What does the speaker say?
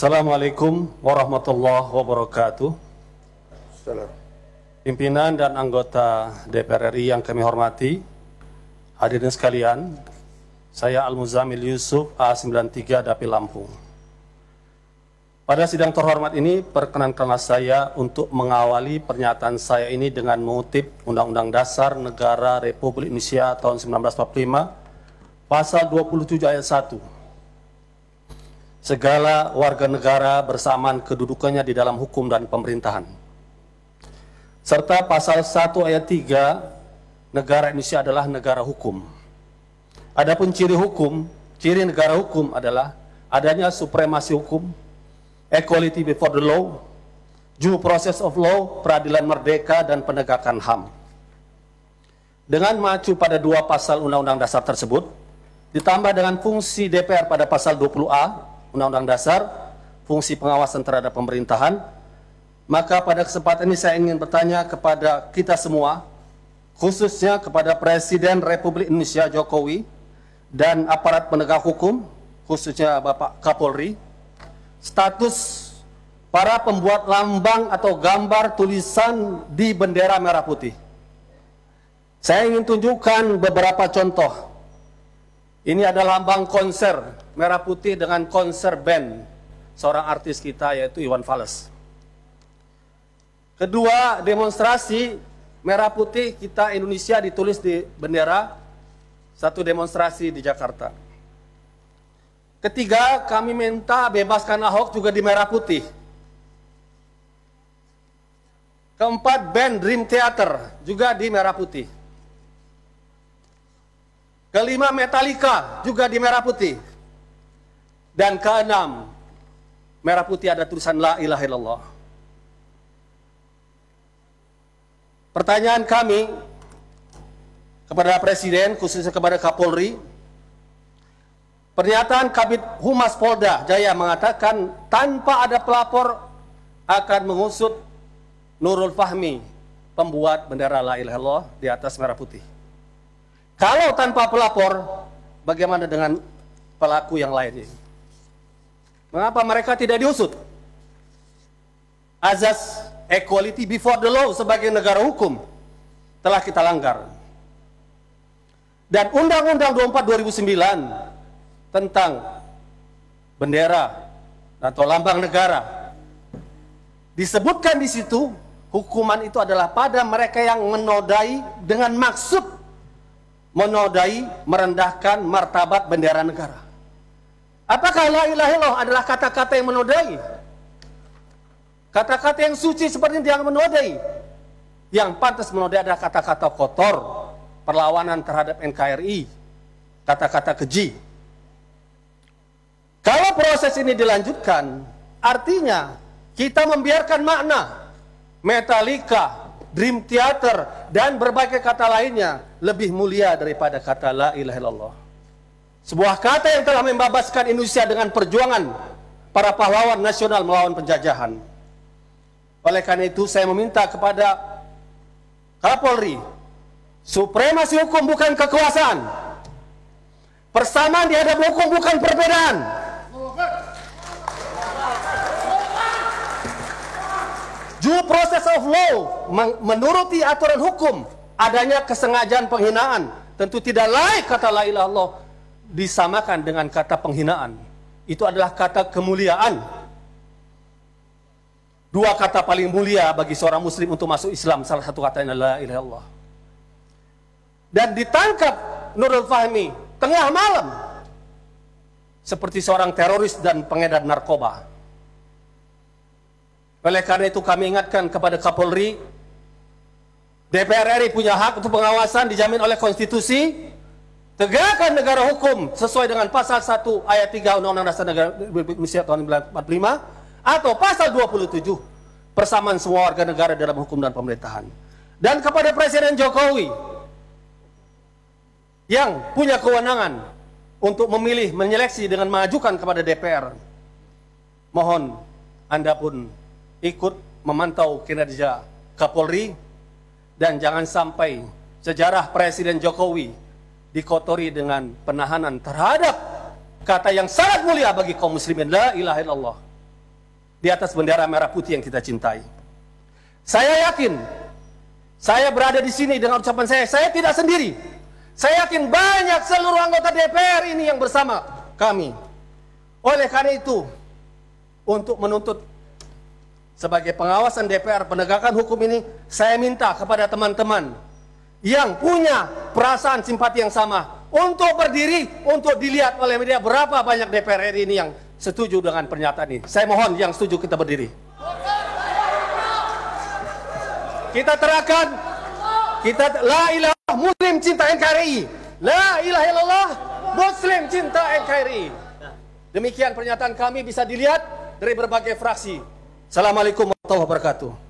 Assalamualaikum warahmatullahi wabarakatuh. Salam. Pimpinan dan anggota DPR RI yang kami hormati, hadirin sekalian, saya Al-Muzamil Yusuf A93 Dapil Lampung. Pada sidang terhormat ini, perkenankanlah saya untuk mengawali pernyataan saya ini dengan mengutip Undang-Undang Dasar Negara Republik Indonesia tahun 1945, Pasal 27 ayat 1 segala warga negara bersamaan kedudukannya di dalam hukum dan pemerintahan. Serta pasal 1 ayat 3, negara Indonesia adalah negara hukum. Adapun ciri hukum, ciri negara hukum adalah adanya supremasi hukum, equality before the law, due process of law, peradilan merdeka, dan penegakan HAM. Dengan maju pada dua pasal Undang-Undang Dasar tersebut, ditambah dengan fungsi DPR pada pasal 20A Undang-Undang Dasar, fungsi pengawasan terhadap pemerintahan, maka pada kesempatan ini saya ingin bertanya kepada kita semua, khususnya kepada Presiden Republik Indonesia Jokowi dan aparat penegak hukum, khususnya Bapak Kapolri, status para pembuat lambang atau gambar tulisan di bendera merah putih. Saya ingin tunjukkan beberapa contoh. Ini ada lambang konser Merah Putih dengan konser band seorang artis kita yaitu Iwan Fales. Kedua, demonstrasi Merah Putih kita Indonesia ditulis di bendera satu demonstrasi di Jakarta. Ketiga, kami minta bebaskan Ahok juga di Merah Putih. Keempat, band Dream Theater juga di Merah Putih. Kelima, Metallica juga di Merah Putih. Dan keenam, merah putih ada tulisan La ilaha illallah. Pertanyaan kami kepada Presiden, khususnya kepada Kapolri, pernyataan Kabit Humas Polda Jaya mengatakan tanpa ada pelapor akan mengusut Nurul Fahmi, pembuat bendera La ilaha illallah di atas merah putih. Kalau tanpa pelapor, bagaimana dengan pelaku yang lainnya? Mengapa mereka tidak diusut? Azas equality before the law sebagai negara hukum telah kita langgar. Dan Undang-Undang 24 2009 tentang bendera atau lambang negara disebutkan di situ hukuman itu adalah pada mereka yang menodai dengan maksud menodai merendahkan martabat bendera negara. Apakah la ilaha illallah adalah kata-kata yang menodai? Kata-kata yang suci seperti yang menodai. Yang pantas menodai adalah kata-kata kotor, perlawanan terhadap NKRI, kata-kata keji. Kalau proses ini dilanjutkan, artinya kita membiarkan makna Metallica, Dream Theater, dan berbagai kata lainnya lebih mulia daripada kata La ilaha illallah. Sebuah kata yang telah membabaskan Indonesia dengan perjuangan para pahlawan nasional melawan penjajahan. Oleh karena itu saya meminta kepada Kapolri, supremasi hukum bukan kekuasaan. Persamaan di hadapan hukum bukan perbedaan. Due process of law menuruti aturan hukum adanya kesengajaan penghinaan tentu tidak layak kata la ilaha Allah disamakan dengan kata penghinaan. Itu adalah kata kemuliaan. Dua kata paling mulia bagi seorang muslim untuk masuk Islam. Salah satu katanya la ilaha Allah Dan ditangkap Nurul Fahmi tengah malam. Seperti seorang teroris dan pengedar narkoba. Oleh karena itu kami ingatkan kepada Kapolri, DPR RI punya hak untuk pengawasan dijamin oleh konstitusi, Tegakkan negara hukum sesuai dengan pasal 1 ayat 3 Undang-Undang Dasar Negara Indonesia tahun 1945 atau pasal 27 persamaan semua warga negara dalam hukum dan pemerintahan. Dan kepada Presiden Jokowi yang punya kewenangan untuk memilih, menyeleksi dengan mengajukan kepada DPR. Mohon Anda pun ikut memantau kinerja Kapolri dan jangan sampai sejarah Presiden Jokowi dikotori dengan penahanan terhadap kata yang sangat mulia bagi kaum muslimin la ilaha illallah di atas bendera merah putih yang kita cintai. Saya yakin saya berada di sini dengan ucapan saya, saya tidak sendiri. Saya yakin banyak seluruh anggota DPR ini yang bersama kami. Oleh karena itu, untuk menuntut sebagai pengawasan DPR penegakan hukum ini, saya minta kepada teman-teman yang punya perasaan simpati yang sama untuk berdiri untuk dilihat oleh media berapa banyak DPR RI ini yang setuju dengan pernyataan ini saya mohon yang setuju kita berdiri kita terakan kita la ilah muslim cinta NKRI la ilah ilallah muslim cinta NKRI demikian pernyataan kami bisa dilihat dari berbagai fraksi Assalamualaikum warahmatullahi wabarakatuh